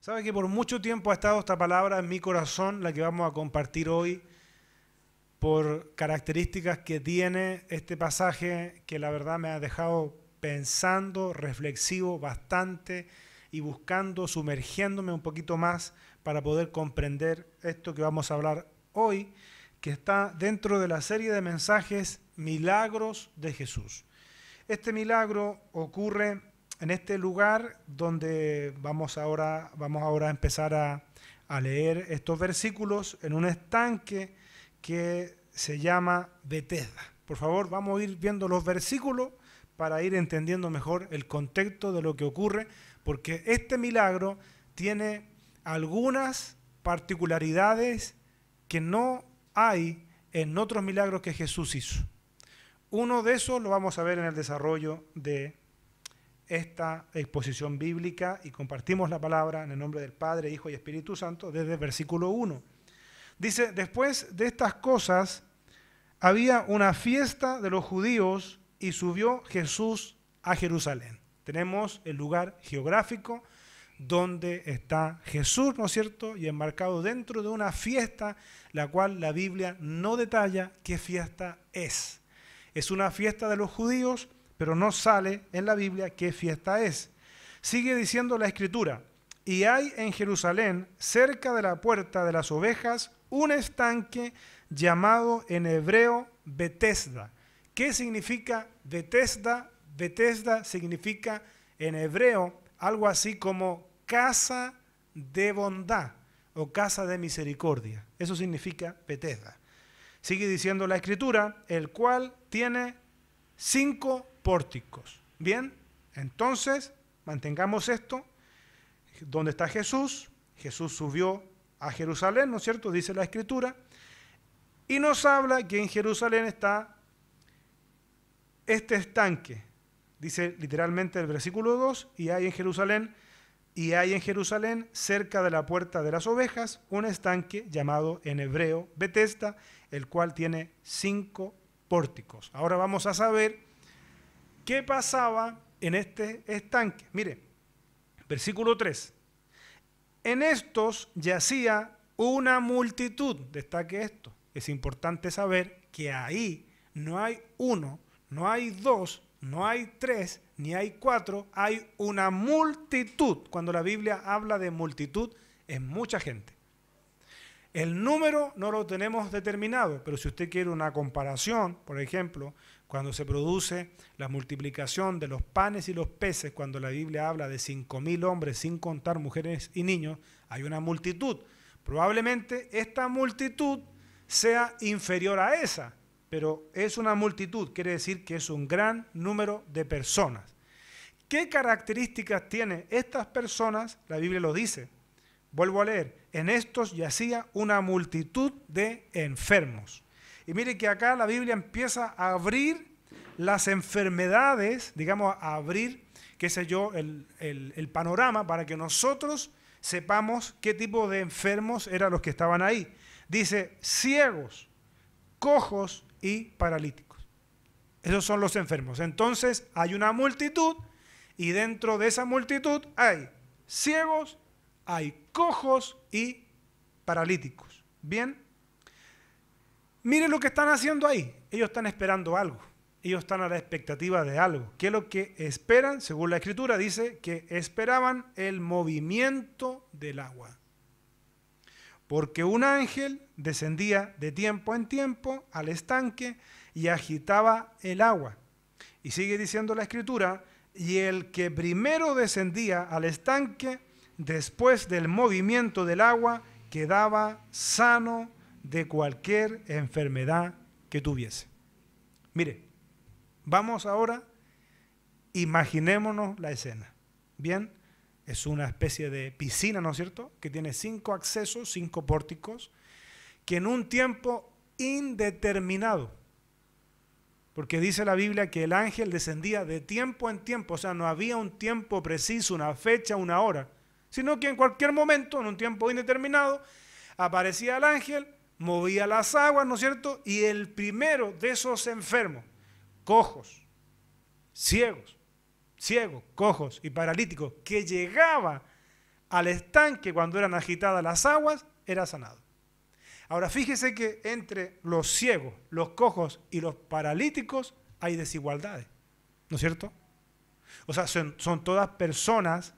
Sabe que por mucho tiempo ha estado esta palabra en mi corazón, la que vamos a compartir hoy, por características que tiene este pasaje que la verdad me ha dejado pensando, reflexivo bastante y buscando, sumergiéndome un poquito más para poder comprender esto que vamos a hablar hoy, que está dentro de la serie de mensajes Milagros de Jesús. Este milagro ocurre en este lugar donde vamos ahora, vamos ahora a empezar a, a leer estos versículos en un estanque que se llama Betesda. Por favor, vamos a ir viendo los versículos para ir entendiendo mejor el contexto de lo que ocurre, porque este milagro tiene algunas particularidades que no hay en otros milagros que Jesús hizo. Uno de esos lo vamos a ver en el desarrollo de esta exposición bíblica y compartimos la palabra en el nombre del Padre, Hijo y Espíritu Santo desde el versículo 1. Dice, después de estas cosas había una fiesta de los judíos y subió Jesús a Jerusalén. Tenemos el lugar geográfico donde está Jesús, ¿no es cierto? Y enmarcado dentro de una fiesta, la cual la Biblia no detalla qué fiesta es. Es una fiesta de los judíos pero no sale en la Biblia qué fiesta es. Sigue diciendo la escritura, y hay en Jerusalén, cerca de la puerta de las ovejas, un estanque llamado en hebreo Betesda. ¿Qué significa Betesda? Betesda significa en hebreo algo así como casa de bondad o casa de misericordia. Eso significa Betesda. Sigue diciendo la escritura, el cual tiene cinco Bien, entonces mantengamos esto. ¿Dónde está Jesús? Jesús subió a Jerusalén, ¿no es cierto? Dice la escritura. Y nos habla que en Jerusalén está este estanque. Dice literalmente el versículo 2, y hay en Jerusalén, y hay en Jerusalén, cerca de la puerta de las ovejas, un estanque llamado en hebreo Betesta, el cual tiene cinco pórticos. Ahora vamos a saber qué pasaba en este estanque. Mire, versículo 3. En estos yacía una multitud. Destaque esto. Es importante saber que ahí no hay uno, no hay dos, no hay tres, ni hay cuatro, hay una multitud. Cuando la Biblia habla de multitud, es mucha gente. El número no lo tenemos determinado, pero si usted quiere una comparación, por ejemplo, cuando se produce la multiplicación de los panes y los peces, cuando la Biblia habla de 5.000 hombres sin contar mujeres y niños, hay una multitud. Probablemente esta multitud sea inferior a esa, pero es una multitud, quiere decir que es un gran número de personas. ¿Qué características tienen estas personas? La Biblia lo dice. Vuelvo a leer en estos yacía una multitud de enfermos. Y mire que acá la Biblia empieza a abrir las enfermedades, digamos, a abrir, qué sé yo, el, el panorama para que nosotros sepamos qué tipo de enfermos eran los que estaban ahí. Dice, ciegos, cojos y paralíticos. Esos son los enfermos. Entonces hay una multitud y dentro de esa multitud hay ciegos, hay cojos y paralíticos. Bien, miren lo que están haciendo ahí. Ellos están esperando algo. Ellos están a la expectativa de algo. ¿Qué es lo que esperan? Según la escritura dice que esperaban el movimiento del agua. Porque un ángel descendía de tiempo en tiempo al estanque y agitaba el agua. Y sigue diciendo la escritura, y el que primero descendía al estanque después del movimiento del agua, quedaba sano de cualquier enfermedad que tuviese. Mire, vamos ahora, imaginémonos la escena. Bien, es una especie de piscina, ¿no es cierto? Que tiene cinco accesos, cinco pórticos, que en un tiempo indeterminado, porque dice la Biblia que el ángel descendía de tiempo en tiempo, o sea, no había un tiempo preciso, una fecha, una hora, sino que en cualquier momento, en un tiempo indeterminado, aparecía el ángel, movía las aguas, ¿no es cierto? Y el primero de esos enfermos, cojos, ciegos, ciegos, cojos y paralíticos, que llegaba al estanque cuando eran agitadas las aguas, era sanado. Ahora fíjese que entre los ciegos, los cojos y los paralíticos hay desigualdades, ¿no es cierto? O sea, son, todas personas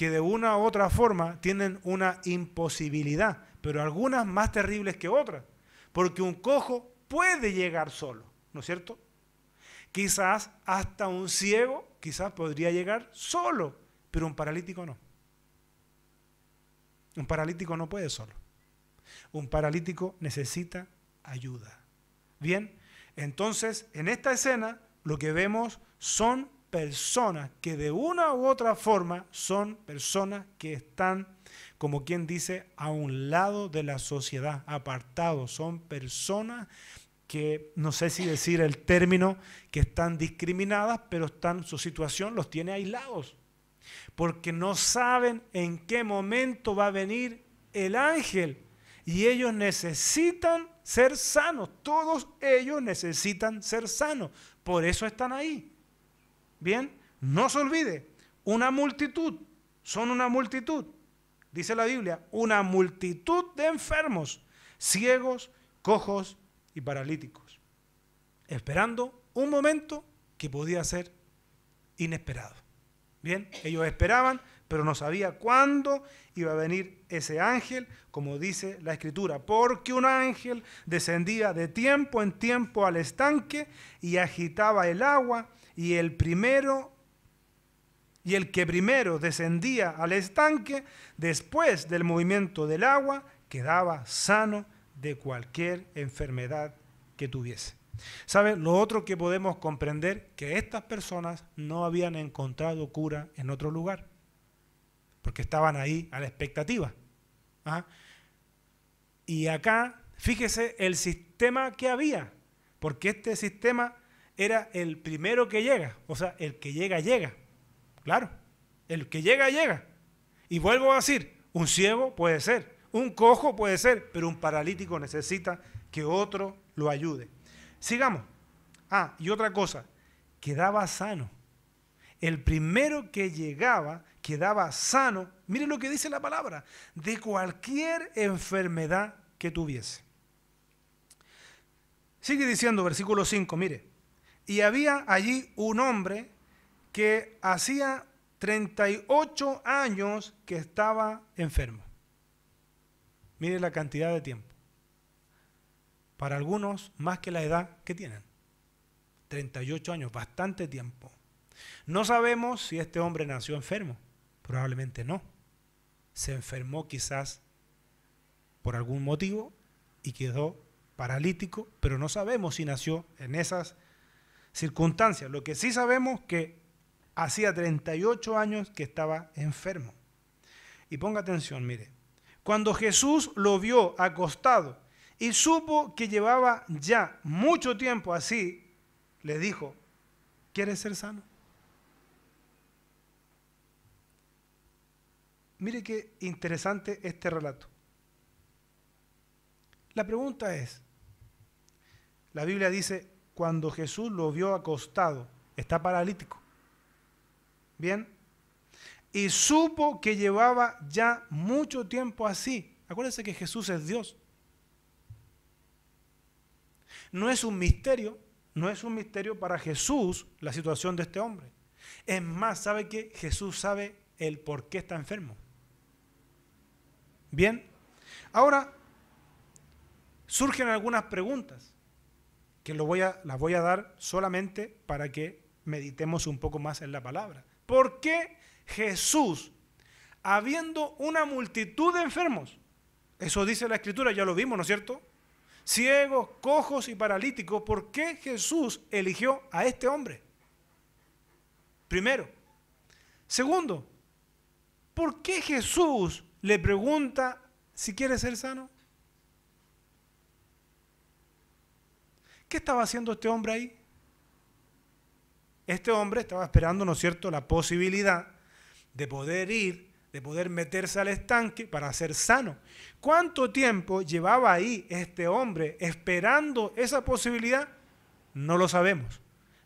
que de una u otra forma tienen una imposibilidad, pero algunas más terribles que otras, porque un cojo puede llegar solo, ¿no es cierto? Quizás hasta un ciego, quizás podría llegar solo, pero un paralítico no. Un paralítico no puede solo. Un paralítico necesita ayuda. Bien, entonces en esta escena lo que vemos son personas que de una u otra forma son personas que están, como quien dice, a un lado de la sociedad, apartados, son personas que no sé si decir el término, que están discriminadas, pero están, su situación los tiene aislados, porque no saben en qué momento va a venir el ángel y ellos necesitan ser sanos, todos ellos necesitan ser sanos, por eso están ahí. Bien, no se olvide, una multitud, son una multitud, dice la Biblia, una multitud de enfermos, ciegos, cojos y paralíticos, esperando un momento que podía ser inesperado. Bien, ellos esperaban, pero no sabía cuándo iba a venir ese ángel, como dice la escritura, porque un ángel descendía de tiempo en tiempo al estanque y agitaba el agua y el primero y el que primero descendía al estanque, después del movimiento del agua, quedaba sano de cualquier enfermedad que tuviese. sabes Lo otro que podemos comprender, que estas personas no habían encontrado cura en otro lugar, porque estaban ahí a la expectativa. ¿ah? Y acá, fíjese el sistema que había, porque este sistema era el primero que llega. O sea, el que llega, llega. Claro, el que llega, llega. Y vuelvo a decir, un ciego puede ser, un cojo puede ser, pero un paralítico necesita que otro lo ayude. Sigamos. Ah, y otra cosa, quedaba sano. El primero que llegaba quedaba sano, mire lo que dice la palabra, de cualquier enfermedad que tuviese. Sigue diciendo versículo 5, mire, y había allí un hombre que hacía 38 años que estaba enfermo. Mire la cantidad de tiempo. Para algunos, más que la edad que tienen. 38 años, bastante tiempo. No sabemos si este hombre nació enfermo. Probablemente no. Se enfermó quizás por algún motivo y quedó paralítico, pero no sabemos si nació en esas circunstancias. Lo que sí sabemos que hacía 38 años que estaba enfermo. Y ponga atención, mire, cuando Jesús lo vio acostado y supo que llevaba ya mucho tiempo así, le dijo, ¿quieres ser sano? Mire qué interesante este relato. La pregunta es, la Biblia dice, cuando Jesús lo vio acostado. Está paralítico. Bien. Y supo que llevaba ya mucho tiempo así. Acuérdense que Jesús es Dios. No es un misterio, no es un misterio para Jesús la situación de este hombre. Es más, sabe que Jesús sabe el por qué está enfermo. Bien, ahora surgen algunas preguntas que voy a, las voy a dar solamente para que meditemos un poco más en la palabra. ¿Por qué Jesús, habiendo una multitud de enfermos, eso dice la escritura, ya lo vimos, ¿no es cierto? Ciegos, cojos y paralíticos, ¿por qué Jesús eligió a este hombre? Primero. Segundo, ¿por qué Jesús le pregunta si quiere ser sano? ¿Qué estaba haciendo este hombre ahí? Este hombre estaba esperando, ¿no es cierto?, la posibilidad de poder ir, de poder meterse al estanque para ser sano. ¿Cuánto tiempo llevaba ahí este hombre esperando esa posibilidad? No lo sabemos.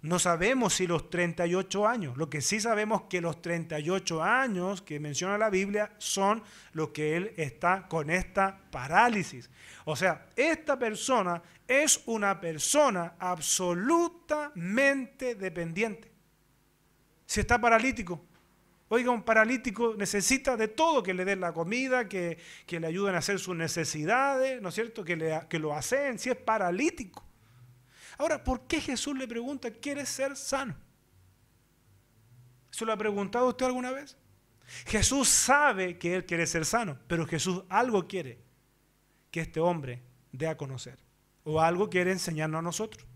No sabemos si los 38 años, lo que sí sabemos que los 38 años que menciona la Biblia son los que él está con esta parálisis. O sea, esta persona es una persona absolutamente dependiente. Si está paralítico, Oiga, un paralítico necesita de todo, que le den la comida, que, que le ayuden a hacer sus necesidades, ¿no es cierto? Que, le, que lo hacen, si es paralítico. Ahora, ¿por qué Jesús le pregunta, quiere ser sano? ¿Se lo ha preguntado usted alguna vez? Jesús sabe que él quiere ser sano, pero Jesús algo quiere que este hombre dé a conocer, o algo quiere enseñarnos a nosotros,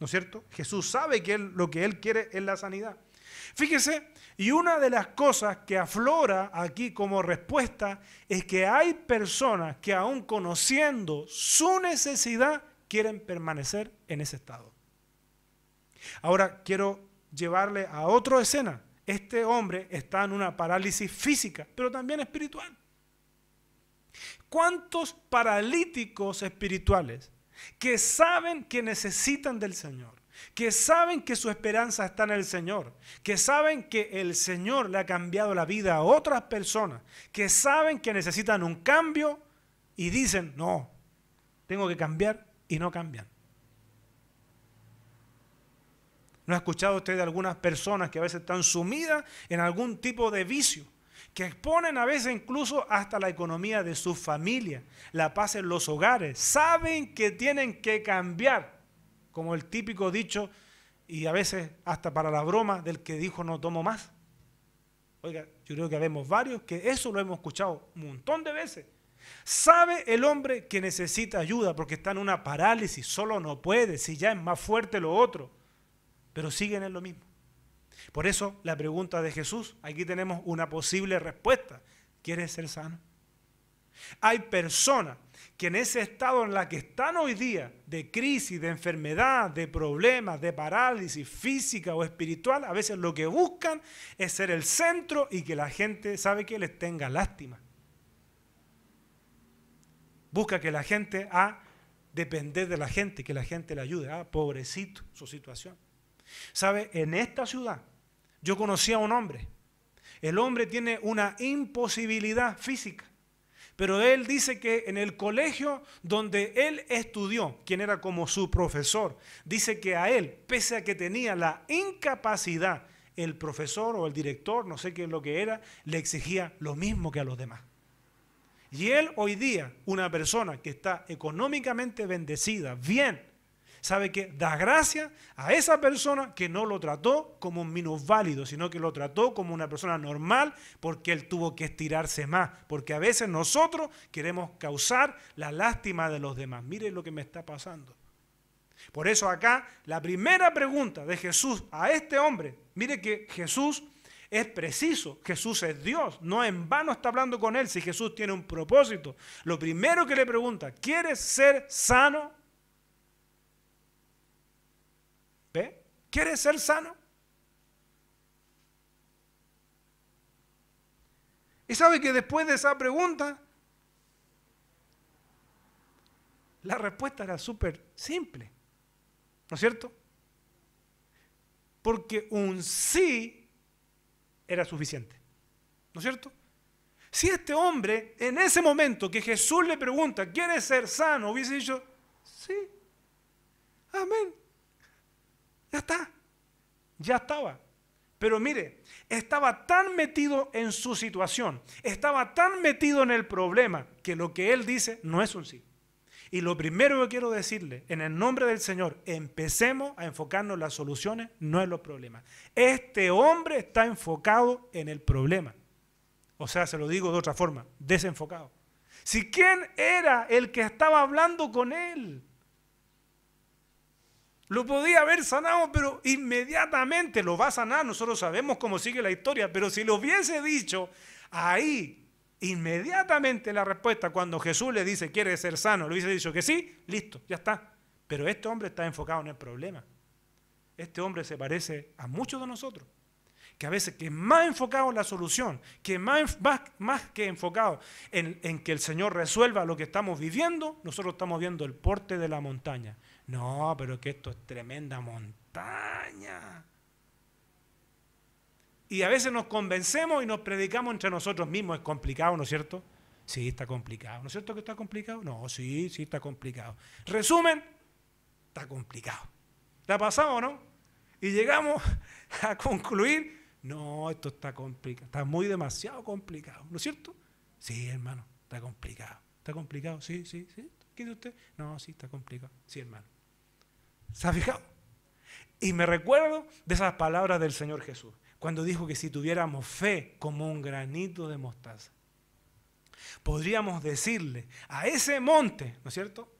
¿no es cierto? Jesús sabe que lo que él quiere es la sanidad. Fíjese, y una de las cosas que aflora aquí como respuesta es que hay personas que aún conociendo su necesidad, quieren permanecer en ese estado. Ahora quiero llevarle a otra escena. Este hombre está en una parálisis física, pero también espiritual. ¿Cuántos paralíticos espirituales que saben que necesitan del Señor, que saben que su esperanza está en el Señor, que saben que el Señor le ha cambiado la vida a otras personas, que saben que necesitan un cambio y dicen, no, tengo que cambiar y no cambian. ¿No ha escuchado usted de algunas personas que a veces están sumidas en algún tipo de vicio? que exponen a veces incluso hasta la economía de su familia, la paz en los hogares. Saben que tienen que cambiar, como el típico dicho, y a veces hasta para la broma del que dijo no tomo más. Oiga, yo creo que vemos varios que eso lo hemos escuchado un montón de veces. Sabe el hombre que necesita ayuda porque está en una parálisis, solo no puede, si ya es más fuerte lo otro, pero siguen en lo mismo. Por eso la pregunta de Jesús, aquí tenemos una posible respuesta. ¿Quieres ser sano? Hay personas que en ese estado en la que están hoy día, de crisis, de enfermedad, de problemas, de parálisis física o espiritual, a veces lo que buscan es ser el centro y que la gente sabe que les tenga lástima busca que la gente a depender de la gente, que la gente le ayude. Ah, pobrecito su situación. ¿Sabe? En esta ciudad yo conocí a un hombre. El hombre tiene una imposibilidad física. Pero él dice que en el colegio donde él estudió, quien era como su profesor, dice que a él, pese a que tenía la incapacidad, el profesor o el director, no sé qué es lo que era, le exigía lo mismo que a los demás. Y él hoy día, una persona que está económicamente bendecida, bien, sabe que da gracia a esa persona que no lo trató como un válido, sino que lo trató como una persona normal porque él tuvo que estirarse más, porque a veces nosotros queremos causar la lástima de los demás. Mire lo que me está pasando. Por eso acá la primera pregunta de Jesús a este hombre, mire que Jesús es preciso. Jesús es Dios. No en vano está hablando con él. Si Jesús tiene un propósito, lo primero que le pregunta, ¿quieres ser sano? ¿Ve? ¿Quieres ser sano? Y sabe que después de esa pregunta, la respuesta era súper simple. ¿No es cierto? Porque un sí era suficiente. ¿No es cierto? Si este hombre, en ese momento que Jesús le pregunta, ¿quieres ser sano? Hubiese dicho, sí, amén. Ya está, ya estaba. Pero mire, estaba tan metido en su situación, estaba tan metido en el problema, que lo que él dice no es un sí. Y lo primero que quiero decirle, en el nombre del Señor, empecemos a enfocarnos en las soluciones, no en los problemas. Este hombre está enfocado en el problema. O sea, se lo digo de otra forma, desenfocado. Si quién era el que estaba hablando con él, lo podía haber sanado, pero inmediatamente lo va a sanar. Nosotros sabemos cómo sigue la historia, pero si lo hubiese dicho, ahí Inmediatamente la respuesta, cuando Jesús le dice, quiere ser sano, le hubiese dicho que sí, listo, ya está. Pero este hombre está enfocado en el problema. Este hombre se parece a muchos de nosotros, que a veces que más enfocado en la solución, que más, más, que enfocado en, en que el Señor resuelva lo que estamos viviendo, nosotros estamos viendo el porte de la montaña. No, pero que esto es tremenda montaña y a veces nos convencemos y nos predicamos entre nosotros mismos. Es complicado, ¿no es cierto? Sí, está complicado. ¿No es cierto que está complicado? No, sí, sí está complicado. Resumen, está complicado. ¿La pasamos, no? Y llegamos a concluir, no, esto está complicado, está muy demasiado complicado, ¿no es cierto? Sí, hermano, está complicado. Está complicado, sí, sí, sí. ¿Qué dice usted? No, sí, está complicado. Sí, hermano. ¿Se ha fijado? Y me recuerdo de esas palabras del Señor Jesús cuando dijo que si tuviéramos fe como un granito de mostaza, podríamos decirle a ese monte, ¿no es cierto?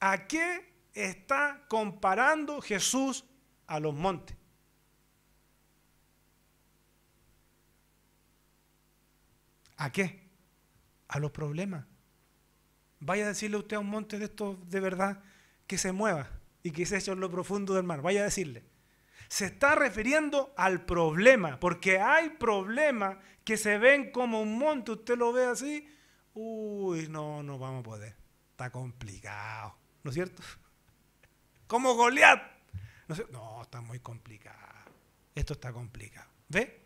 ¿A qué está comparando Jesús a los montes? ¿A qué? A los problemas. Vaya a decirle usted a un monte de estos de verdad que se mueva y que se eche en lo profundo del mar. Vaya a decirle se está refiriendo al problema, porque hay problemas que se ven como un monte, usted lo ve así, uy, no, no vamos a poder, está complicado, ¿no es cierto? Como Goliat, no, no está muy complicado, esto está complicado, ¿ve?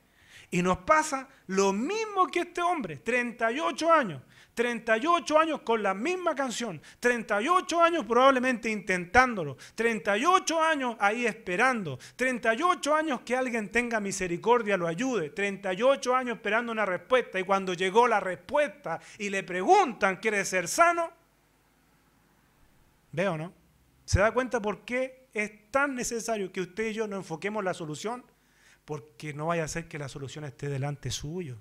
Y nos pasa lo mismo que este hombre, 38 años, 38 años con la misma canción, 38 años probablemente intentándolo, 38 años ahí esperando, 38 años que alguien tenga misericordia, lo ayude, 38 años esperando una respuesta y cuando llegó la respuesta y le preguntan, ¿quiere ser sano? ¿Veo, no? ¿Se da cuenta por qué es tan necesario que usted y yo nos enfoquemos en la solución? Porque no vaya a ser que la solución esté delante suyo,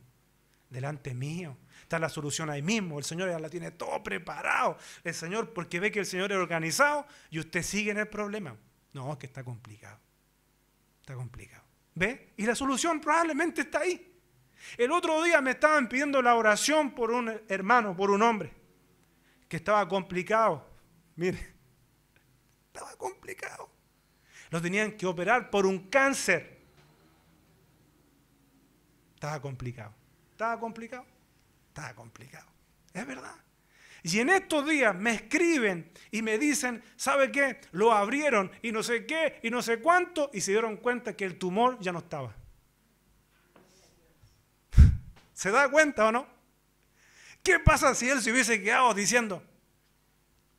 delante mío está la solución ahí mismo. El Señor ya la tiene todo preparado. El Señor, porque ve que el Señor es organizado y usted sigue en el problema. No, que está complicado. Está complicado. ¿Ve? Y la solución probablemente está ahí. El otro día me estaban pidiendo la oración por un hermano, por un hombre, que estaba complicado. Mire, estaba complicado. Lo tenían que operar por un cáncer. Estaba complicado. Estaba complicado. Estaba complicado. Es verdad. Y en estos días me escriben y me dicen, ¿sabe qué? Lo abrieron y no sé qué y no sé cuánto y se dieron cuenta que el tumor ya no estaba. ¿Se da cuenta o no? ¿Qué pasa si él se hubiese quedado diciendo?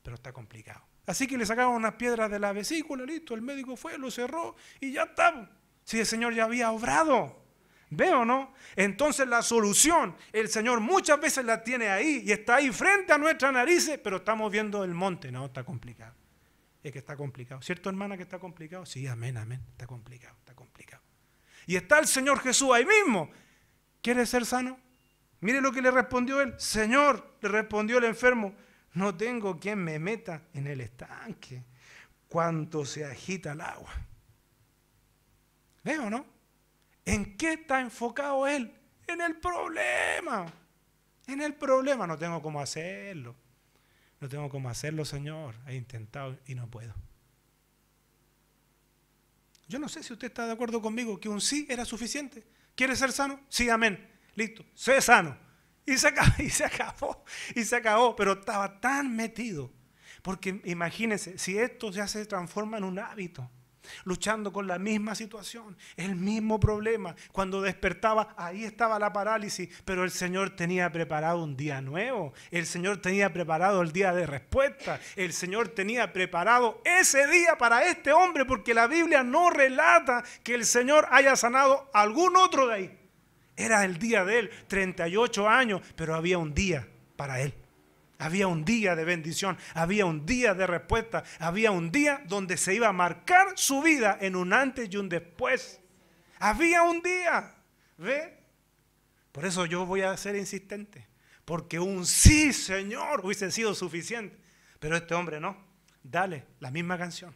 Pero está complicado. Así que le sacaron unas piedras de la vesícula, listo, el médico fue, lo cerró y ya está. Si el Señor ya había obrado. ¿Ve o no? Entonces la solución, el Señor muchas veces la tiene ahí y está ahí frente a nuestras narices, pero estamos viendo el monte, ¿no? Está complicado. Es que está complicado. ¿Cierto, hermana, que está complicado? Sí, amén, amén. Está complicado, está complicado. Y está el Señor Jesús ahí mismo. ¿quiere ser sano? Mire lo que le respondió él. Señor, le respondió el enfermo, no tengo quien me meta en el estanque cuando se agita el agua. ¿Ve o no? ¿En qué está enfocado él? En el problema. En el problema no tengo cómo hacerlo. No tengo cómo hacerlo, Señor. He intentado y no puedo. Yo no sé si usted está de acuerdo conmigo que un sí era suficiente. ¿Quiere ser sano? Sí, amén. Listo, sé sano. Y se, acabó, y se acabó, y se acabó, pero estaba tan metido. Porque imagínense, si esto ya se transforma en un hábito, luchando con la misma situación, el mismo problema. Cuando despertaba, ahí estaba la parálisis, pero el Señor tenía preparado un día nuevo, el Señor tenía preparado el día de respuesta, el Señor tenía preparado ese día para este hombre, porque la Biblia no relata que el Señor haya sanado algún otro de ahí. Era el día de él, 38 años, pero había un día para él. Había un día de bendición, había un día de respuesta, había un día donde se iba a marcar su vida en un antes y un después. Había un día, ¿ve? Por eso yo voy a ser insistente, porque un sí, Señor, hubiese sido suficiente. Pero este hombre no, dale la misma canción,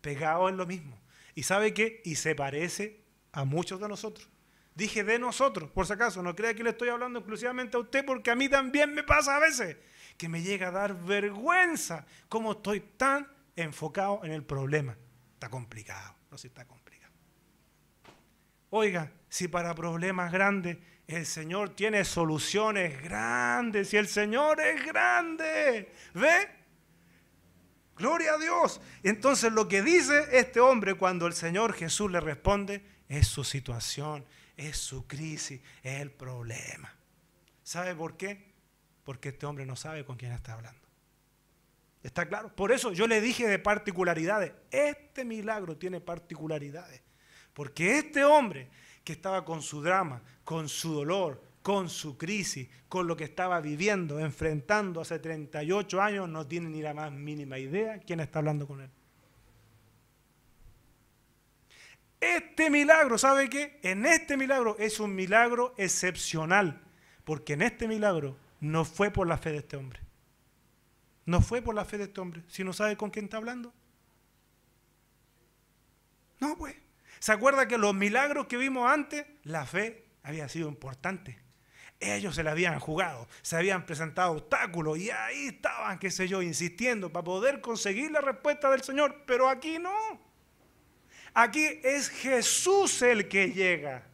pegado en lo mismo. ¿Y sabe qué? Y se parece a muchos de nosotros. Dije de nosotros, por si acaso, no crea que le estoy hablando exclusivamente a usted, porque a mí también me pasa a veces que me llega a dar vergüenza cómo estoy tan enfocado en el problema. Está complicado, no sé, está complicado. Oiga, si para problemas grandes el Señor tiene soluciones grandes y el Señor es grande, ¿ve? Gloria a Dios. Entonces lo que dice este hombre cuando el Señor Jesús le responde es su situación, es su crisis, es el problema. ¿Sabe por qué? porque este hombre no sabe con quién está hablando. ¿Está claro? Por eso yo le dije de particularidades. Este milagro tiene particularidades. Porque este hombre que estaba con su drama, con su dolor, con su crisis, con lo que estaba viviendo, enfrentando hace 38 años, no tiene ni la más mínima idea quién está hablando con él. Este milagro, ¿sabe qué? En este milagro es un milagro excepcional, porque en este milagro no fue por la fe de este hombre. No fue por la fe de este hombre. Si no sabe con quién está hablando. No, pues. ¿Se acuerda que los milagros que vimos antes, la fe había sido importante? Ellos se la habían jugado, se habían presentado obstáculos y ahí estaban, qué sé yo, insistiendo para poder conseguir la respuesta del Señor. Pero aquí no. Aquí es Jesús el que llega.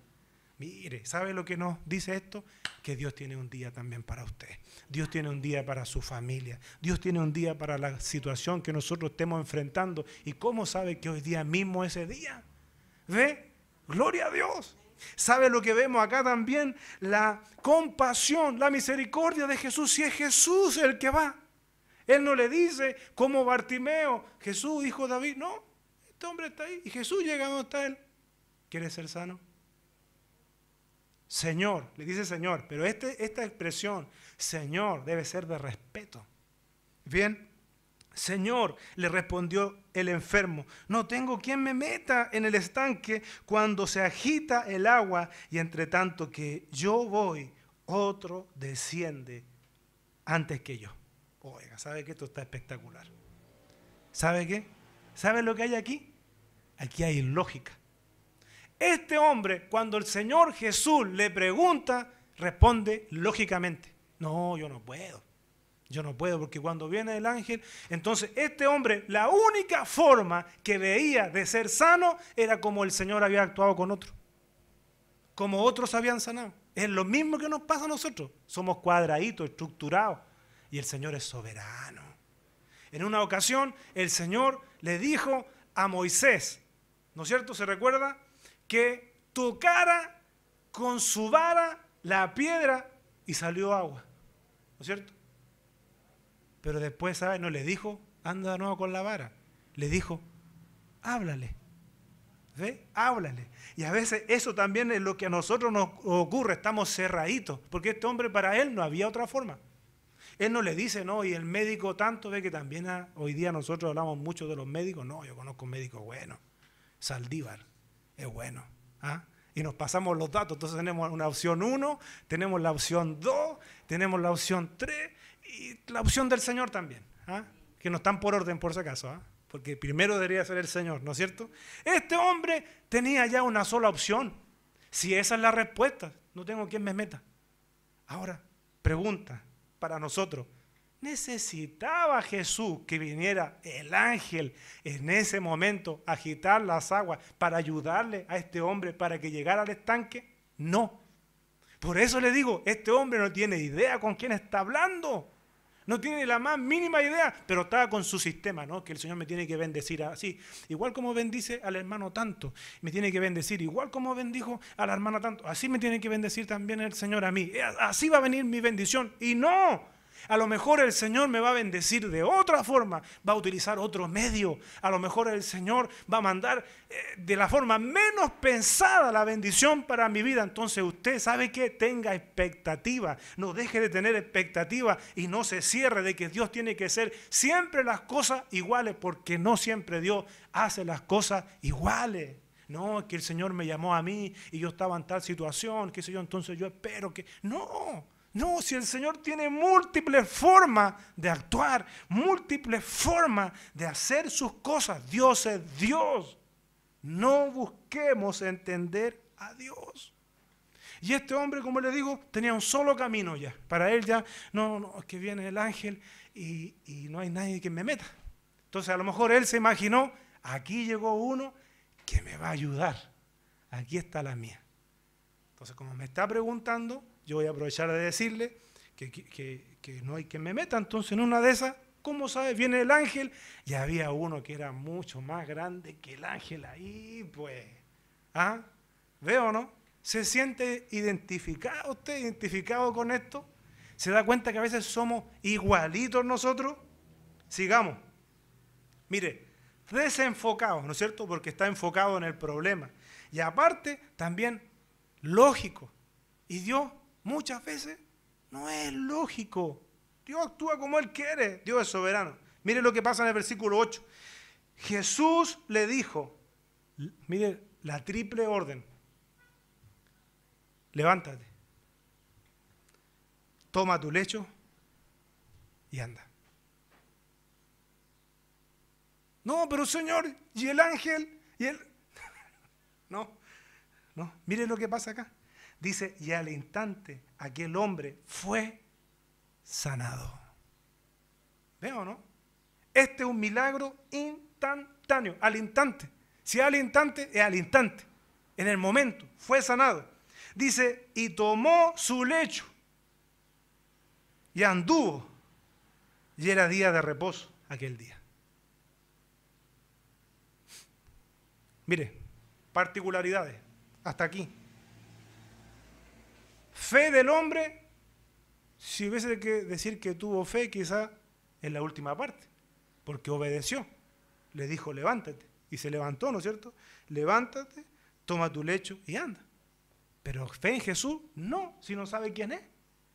Mire, ¿sabe lo que nos dice esto? Que Dios tiene un día también para usted. Dios tiene un día para su familia. Dios tiene un día para la situación que nosotros estemos enfrentando. ¿Y cómo sabe que hoy día mismo ese día? ¿Ve? Gloria a Dios. ¿Sabe lo que vemos acá también? La compasión, la misericordia de Jesús. Si es Jesús el que va. Él no le dice como Bartimeo, Jesús, hijo de David. No, este hombre está ahí. Y Jesús llega donde está él. ¿Quiere ser sano? Señor, le dice Señor, pero este, esta expresión, Señor, debe ser de respeto. Bien, Señor, le respondió el enfermo, no tengo quien me meta en el estanque cuando se agita el agua y entre tanto que yo voy, otro desciende antes que yo. Oiga, ¿sabe que esto está espectacular? ¿Sabe qué? ¿Sabe lo que hay aquí? Aquí hay lógica. Este hombre, cuando el Señor Jesús le pregunta, responde lógicamente, no, yo no puedo. Yo no puedo porque cuando viene el ángel, entonces este hombre, la única forma que veía de ser sano era como el Señor había actuado con otro, como otros habían sanado. Es lo mismo que nos pasa a nosotros. Somos cuadraditos, estructurados, y el Señor es soberano. En una ocasión, el Señor le dijo a Moisés, ¿no es cierto? ¿Se recuerda? que tocara con su vara la piedra y salió agua. ¿No es cierto? Pero después, ¿sabes? No le dijo, anda de nuevo con la vara. Le dijo, háblale. ¿Ve? Háblale. Y a veces eso también es lo que a nosotros nos ocurre, estamos cerraditos, porque este hombre para él no había otra forma. Él no le dice, no, y el médico tanto, ve que también hoy día nosotros hablamos mucho de los médicos, no, yo conozco un médico bueno, Saldívar, es bueno. ¿ah? Y nos pasamos los datos. Entonces tenemos una opción 1, tenemos la opción 2, tenemos la opción 3 y la opción del Señor también. ¿ah? Que no están por orden por si acaso. ¿ah? Porque primero debería ser el Señor, ¿no es cierto? Este hombre tenía ya una sola opción. Si esa es la respuesta, no tengo quien me meta. Ahora, pregunta para nosotros. Necesitaba Jesús que viniera el ángel en ese momento a agitar las aguas para ayudarle a este hombre para que llegara al estanque. No. Por eso le digo, este hombre no tiene idea con quién está hablando. No tiene la más mínima idea, pero estaba con su sistema, ¿no? Que el Señor me tiene que bendecir así. Igual como bendice al hermano tanto, me tiene que bendecir. Igual como bendijo a la hermana tanto, así me tiene que bendecir también el Señor a mí. Eh, así va a venir mi bendición. Y no, a lo mejor el Señor me va a bendecir de otra forma, va a utilizar otro medio. A lo mejor el Señor va a mandar eh, de la forma menos pensada la bendición para mi vida. Entonces usted sabe que tenga expectativa, no deje de tener expectativa y no se cierre de que Dios tiene que hacer siempre las cosas iguales, porque no siempre Dios hace las cosas iguales. No, que el Señor me llamó a mí y yo estaba en tal situación, que sé yo, entonces yo espero que... No, no, si el Señor tiene múltiples formas de actuar, múltiples formas de hacer sus cosas. Dios es Dios. No busquemos entender a Dios. Y este hombre, como le digo, tenía un solo camino ya. Para él ya, no, no, es que viene el ángel y, y, no hay nadie que me meta. Entonces a lo mejor él se imaginó, aquí llegó uno que me va a ayudar. Aquí está la mía. Entonces como me está preguntando, yo voy a aprovechar de decirle que, no hay quien me meta. Entonces, en una de esas, ¿cómo sabes? Viene el ángel y había uno que era mucho más grande que el ángel ahí, pues. ¿Ah? ¿Veo no? ¿Se siente identificado usted, identificado con esto? ¿Se da cuenta que a veces somos igualitos nosotros? Sigamos. Mire, desenfocado, ¿no es cierto? Porque está enfocado en el problema. Y aparte, también lógico. Y Dios muchas veces no es lógico. Dios actúa como Él quiere. Dios es soberano. Mire lo que pasa en el versículo 8. Jesús le dijo, mire la triple orden. Levántate. Toma tu lecho y anda. No, pero Señor, y el ángel, y él, no, no, mire lo que pasa acá. Dice, y al instante aquel hombre fue sanado. ¿Veo, no? Este es un milagro instantáneo, al instante. Si al instante, al instante. En el momento, fue sanado. Dice, y tomó su lecho y anduvo. Y era día de reposo aquel día. Mire, particularidades. Hasta aquí fe del hombre, si hubiese que decir que tuvo fe, quizá en la última parte, porque obedeció. Le dijo, levántate. Y se levantó, ¿no es cierto? Levántate, toma tu lecho y anda. Pero fe en Jesús, no, si no sabe quién es.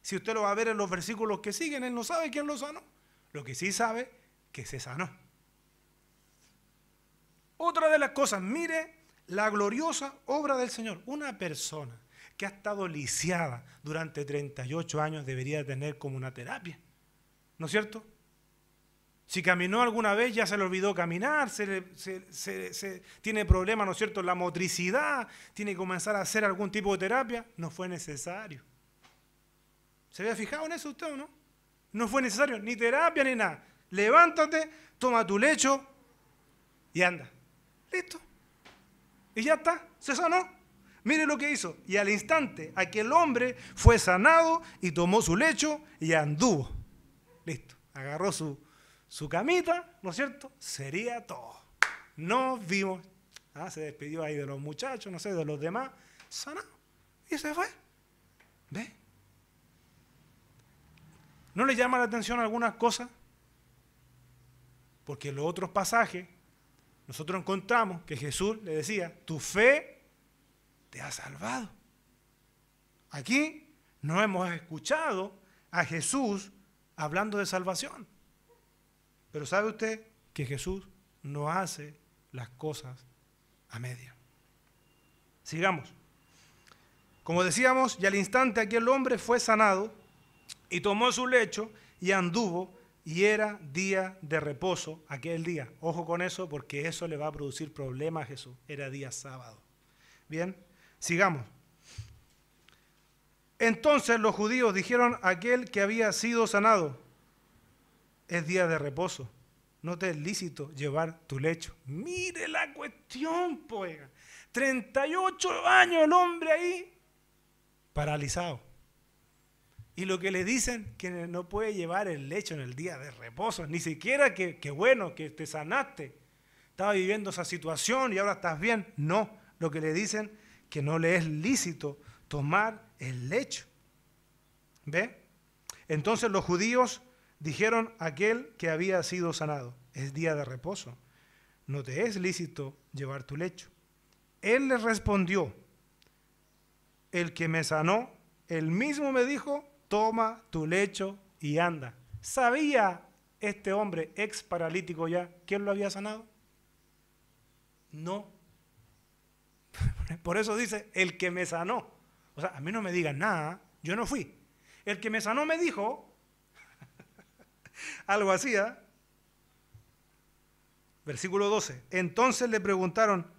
Si usted lo va a ver en los versículos que siguen, él no sabe quién lo sanó. Lo que sí sabe, que se sanó. Otra de las cosas, mire la gloriosa obra del Señor. Una persona que ha estado lisiada durante 38 años debería tener como una terapia. ¿No es cierto? Si caminó alguna vez ya se le olvidó caminar, se, tiene problemas, ¿no es cierto?, la motricidad, tiene que comenzar a hacer algún tipo de terapia, no fue necesario. ¿Se había fijado en eso usted o no? No fue necesario, ni terapia ni nada. Levántate, toma tu lecho y anda. Listo. Y ya está, se sanó. Mire lo que hizo. Y al instante aquel hombre fue sanado y tomó su lecho y anduvo. Listo. Agarró su, su camita, ¿no es cierto? Sería todo. Nos vimos. Ah, se despidió ahí de los muchachos, no sé, de los demás. Sanado. Y se fue. ¿Ve? ¿No le llama la atención algunas cosas? Porque en los otros pasajes nosotros encontramos que Jesús le decía, tu fe te ha salvado. Aquí no hemos escuchado a Jesús hablando de salvación. Pero sabe usted que Jesús no hace las cosas a media. Sigamos. Como decíamos, y al instante aquel hombre fue sanado y tomó su lecho y anduvo y era día de reposo aquel día. Ojo con eso porque eso le va a producir problemas a Jesús. Era día sábado. Bien. Sigamos. Entonces los judíos dijeron a aquel que había sido sanado, es día de reposo, no te es lícito llevar tu lecho. Mire la cuestión, pues. 38 años el hombre ahí, paralizado. Y lo que le dicen, que no puede llevar el lecho en el día de reposo, ni siquiera que, bueno, que te sanaste, estaba viviendo esa situación y ahora estás bien. No, lo que le dicen que no le es lícito tomar el lecho. ¿Ve? Entonces los judíos dijeron a aquel que había sido sanado, es día de reposo, no te es lícito llevar tu lecho. Él le respondió, el que me sanó, él mismo me dijo, toma tu lecho y anda. ¿Sabía este hombre ex paralítico ya quién lo había sanado? No. Por eso dice, el que me sanó. O sea, a mí no me digan nada, yo no fui. El que me sanó me dijo algo así. ¿ah? Versículo 12. Entonces le preguntaron,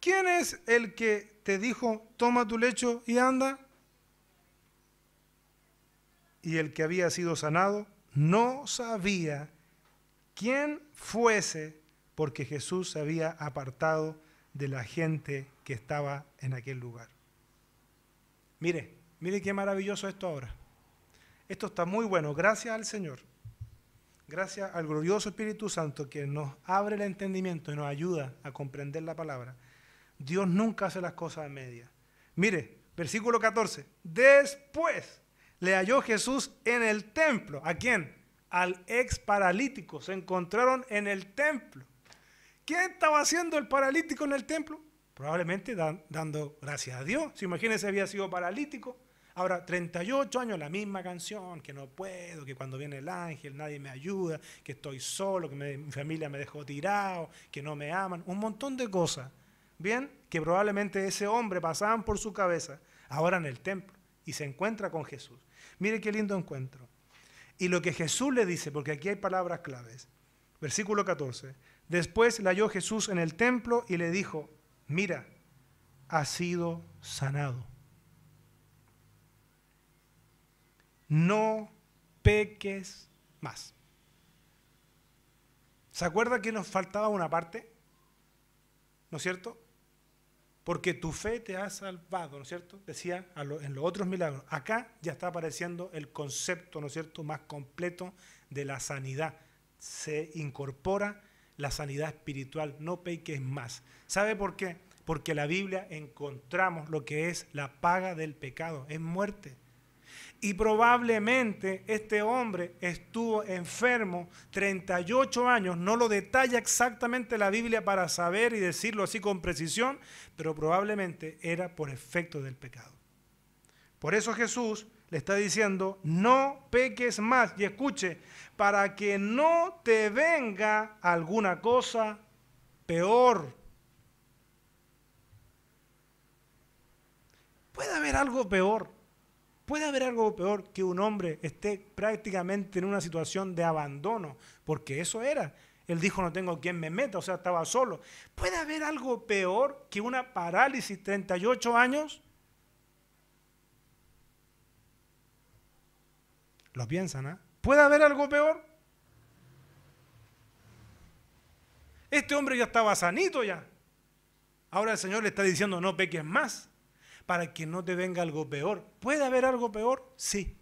¿quién es el que te dijo, toma tu lecho y anda? Y el que había sido sanado no sabía quién fuese porque Jesús se había apartado de la gente que estaba en aquel lugar. Mire, mire qué maravilloso esto ahora. Esto está muy bueno, gracias al Señor. Gracias al glorioso Espíritu Santo que nos abre el entendimiento y nos ayuda a comprender la palabra. Dios nunca hace las cosas a media Mire, versículo 14. Después le halló Jesús en el templo. ¿A quién? Al ex paralítico. Se encontraron en el templo. ¿qué estaba haciendo el paralítico en el templo? probablemente dando gracias a Dios. Si imagínense, había sido paralítico. Ahora, 38 años, la misma canción, que no puedo, que cuando viene el ángel nadie me ayuda, que estoy solo, que mi familia me dejó tirado, que no me aman, un montón de cosas, ¿bien? Que probablemente ese hombre pasaban por su cabeza, ahora en el templo, y se encuentra con Jesús. Mire qué lindo encuentro. Y lo que Jesús le dice, porque aquí hay palabras claves, versículo 14, después la halló Jesús en el templo y le dijo, mira, ha sido sanado. No peques más. ¿Se acuerda que nos faltaba una parte? ¿No es cierto? Porque tu fe te ha salvado, ¿no es cierto? Decía en los otros milagros. Acá ya está apareciendo el concepto, ¿no es cierto?, más completo de la sanidad. Se incorpora la sanidad espiritual. No peques más. ¿Sabe por qué? Porque en la Biblia encontramos lo que es la paga del pecado, es muerte. Y probablemente este hombre estuvo enfermo 38 años, no lo detalla exactamente la Biblia para saber y decirlo así con precisión, pero probablemente era por efecto del pecado. Por eso Jesús le está diciendo, no peques más. Y escuche, para que no te venga alguna cosa peor. Puede haber algo peor. Puede haber algo peor que un hombre esté prácticamente en una situación de abandono, porque eso era. Él dijo, no tengo quien me meta, o sea, estaba solo. ¿Puede haber algo peor que una parálisis 38 años? Lo piensan, ¿ah? ¿Puede haber algo peor? Este hombre ya estaba sanito ya. Ahora el Señor le está diciendo, no peques más, para que no te venga algo peor. ¿Puede haber algo peor? Sí.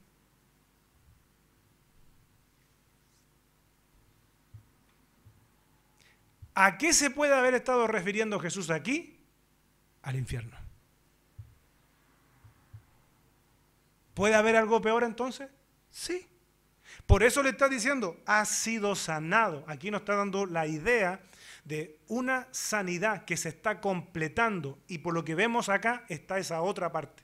¿A qué se puede haber estado refiriendo Jesús aquí? Al infierno. ¿Puede haber algo peor entonces? Sí. Por eso le está diciendo, ha sido sanado. Aquí nos está dando la idea de una sanidad que se está completando y por lo que vemos acá está esa otra parte.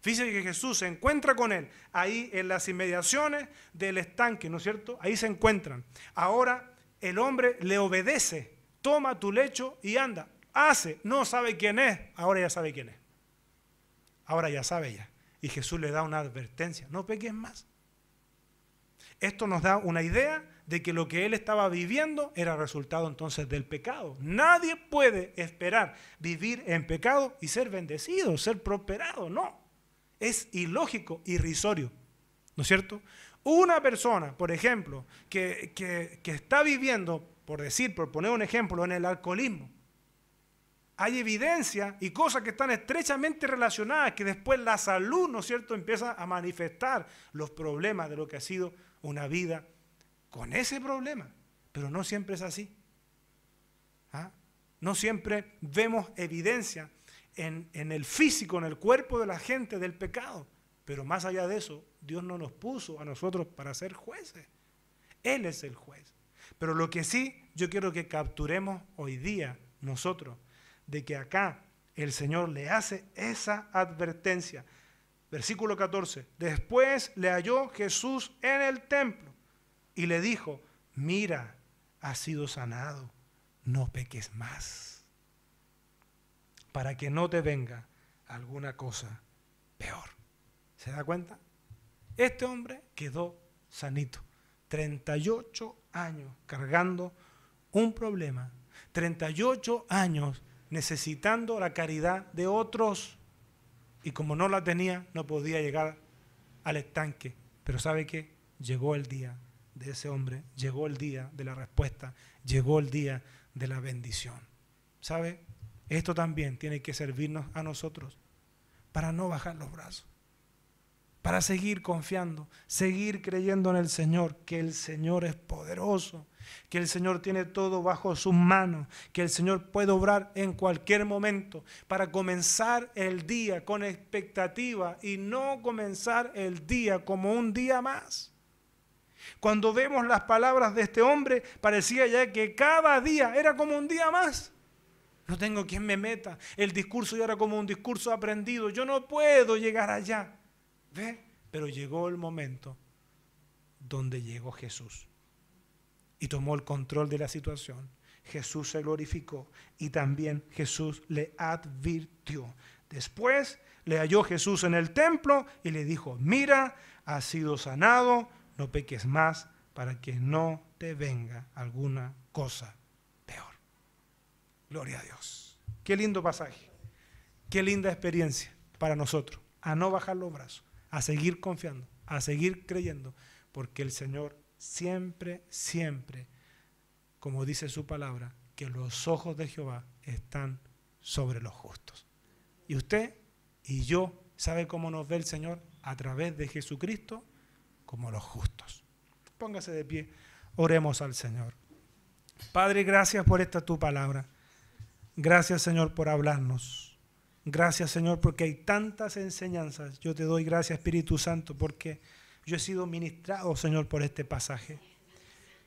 Fíjense que Jesús se encuentra con él ahí en las inmediaciones del estanque, ¿no es cierto? Ahí se encuentran. Ahora el hombre le obedece, toma tu lecho y anda. Hace, no sabe quién es, ahora ya sabe quién es. Ahora ya sabe ya. Y Jesús le da una advertencia, no peques más. Esto nos da una idea de que lo que él estaba viviendo era resultado entonces del pecado. Nadie puede esperar vivir en pecado y ser bendecido, ser prosperado, no. Es ilógico, irrisorio, ¿no es cierto? Una persona, por ejemplo, que, está viviendo, por decir, por poner un ejemplo, en el alcoholismo, hay evidencia y cosas que están estrechamente relacionadas, que después la salud, ¿no es cierto?, empieza a manifestar los problemas de lo que ha sido una vida con ese problema, pero no siempre es así. ¿Ah? No siempre vemos evidencia en, en el físico, en el cuerpo de la gente del pecado, pero más allá de eso, Dios no nos puso a nosotros para ser jueces. Él es el juez. Pero lo que sí yo quiero que capturemos hoy día nosotros, de que acá el Señor le hace esa advertencia Versículo 14. Después le halló Jesús en el templo y le dijo, mira, has sido sanado, no peques más, para que no te venga alguna cosa peor. ¿Se da cuenta? Este hombre quedó sanito. 38 años cargando un problema. 38 años necesitando la caridad de otros. Y como no la tenía, no podía llegar al estanque. Pero sabe que llegó el día de ese hombre, llegó el día de la respuesta, llegó el día de la bendición. ¿Sabe? Esto también tiene que servirnos a nosotros para no bajar los brazos, para seguir confiando, seguir creyendo en el Señor, que el Señor es poderoso que el Señor tiene todo bajo sus manos, que el Señor puede obrar en cualquier momento para comenzar el día con expectativa y no comenzar el día como un día más. Cuando vemos las palabras de este hombre, parecía ya que cada día era como un día más. No tengo quien me meta. El discurso ya era como un discurso aprendido. Yo no puedo llegar allá. Pero llegó el momento donde llegó Jesús y tomó el control de la situación. Jesús se glorificó y también Jesús le advirtió. Después le halló Jesús en el templo y le dijo, mira, has sido sanado, no peques más para que no te venga alguna cosa peor. Gloria a Dios. Qué lindo pasaje, qué linda experiencia para nosotros, a no bajar los brazos, a seguir confiando, a seguir creyendo, porque el Señor siempre, siempre, como dice su palabra, que los ojos de Jehová están sobre los justos. Y usted y yo, ¿sabe cómo nos ve el Señor? A través de Jesucristo como los justos. Póngase de pie, oremos al Señor. Padre, gracias por esta tu palabra. Gracias Señor por hablarnos. Gracias Señor porque hay tantas enseñanzas. Yo te doy gracias Espíritu Santo porque yo he sido ministrado, Señor, por este pasaje.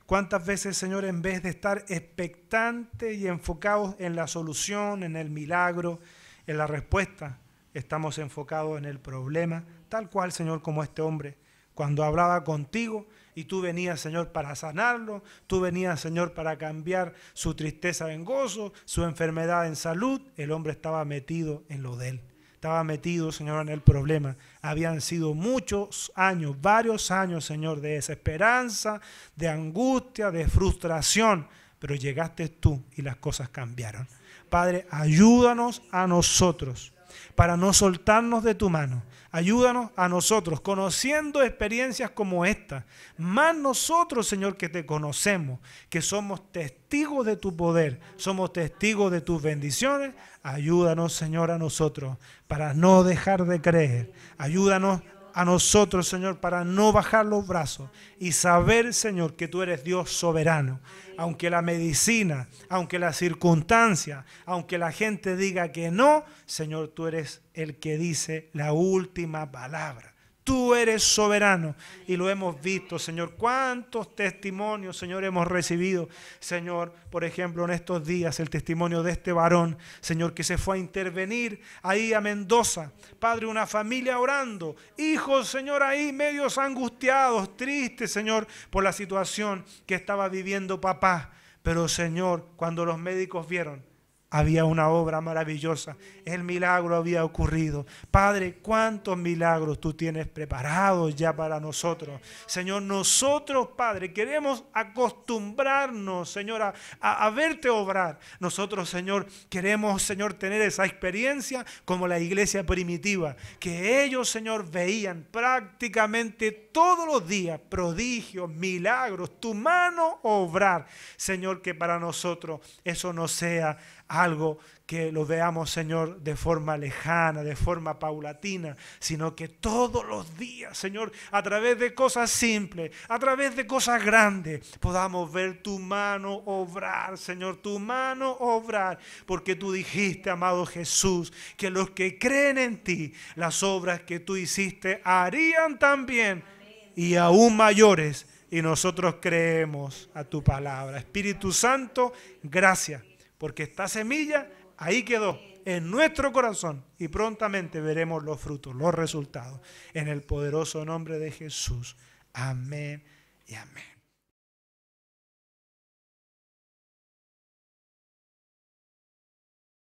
¿Cuántas veces, Señor, en vez de estar expectante y enfocados en la solución, en el milagro, en la respuesta, estamos enfocados en el problema, tal cual, Señor, como este hombre, cuando hablaba contigo y tú venías, Señor, para sanarlo, tú venías, Señor, para cambiar su tristeza en gozo, su enfermedad en salud, el hombre estaba metido en lo de él. Estaba metido, Señor, en el problema. Habían sido muchos años, varios años, Señor, de desesperanza, de angustia, de frustración. Pero llegaste tú y las cosas cambiaron. Padre, ayúdanos a nosotros para no soltarnos de tu mano. Ayúdanos a nosotros, conociendo experiencias como esta, más nosotros, Señor, que te conocemos, que somos testigos de tu poder, somos testigos de tus bendiciones. Ayúdanos, Señor, a nosotros para no dejar de creer. Ayúdanos a nosotros, Señor, para no bajar los brazos y saber, Señor, que tú eres Dios soberano. Aunque la medicina, aunque la circunstancia, aunque la gente diga que no, Señor, tú eres el que dice la última palabra. Tú eres soberano. Y lo hemos visto, Señor. ¿Cuántos testimonios, Señor, hemos recibido? Señor, por ejemplo, en estos días, el testimonio de este varón, Señor, que se fue a intervenir ahí a Mendoza. Padre, una familia orando. Hijos, Señor, ahí medios angustiados, tristes, Señor, por la situación que estaba viviendo papá. Pero, Señor, cuando los médicos vieron había una obra maravillosa. El milagro había ocurrido. Padre, cuántos milagros tú tienes preparados ya para nosotros. Señor, nosotros, Padre, queremos acostumbrarnos, Señor, a, verte obrar. Nosotros, Señor, queremos, Señor, tener esa experiencia como la iglesia primitiva, que ellos, Señor, veían prácticamente todos los días prodigios, milagros, tu mano obrar. Señor, que para nosotros eso no sea algo que lo veamos, Señor, de forma lejana, de forma paulatina, sino que todos los días, Señor, a través de cosas simples, a través de cosas grandes, podamos ver tu mano obrar, Señor, tu mano obrar, porque tú dijiste, amado Jesús, que los que creen en ti, las obras que tú hiciste harían también y aún mayores y nosotros creemos a tu palabra. Espíritu Santo, gracias porque esta semilla ahí quedó en nuestro corazón y prontamente veremos los frutos, los resultados. En el poderoso nombre de Jesús. Amén y amén.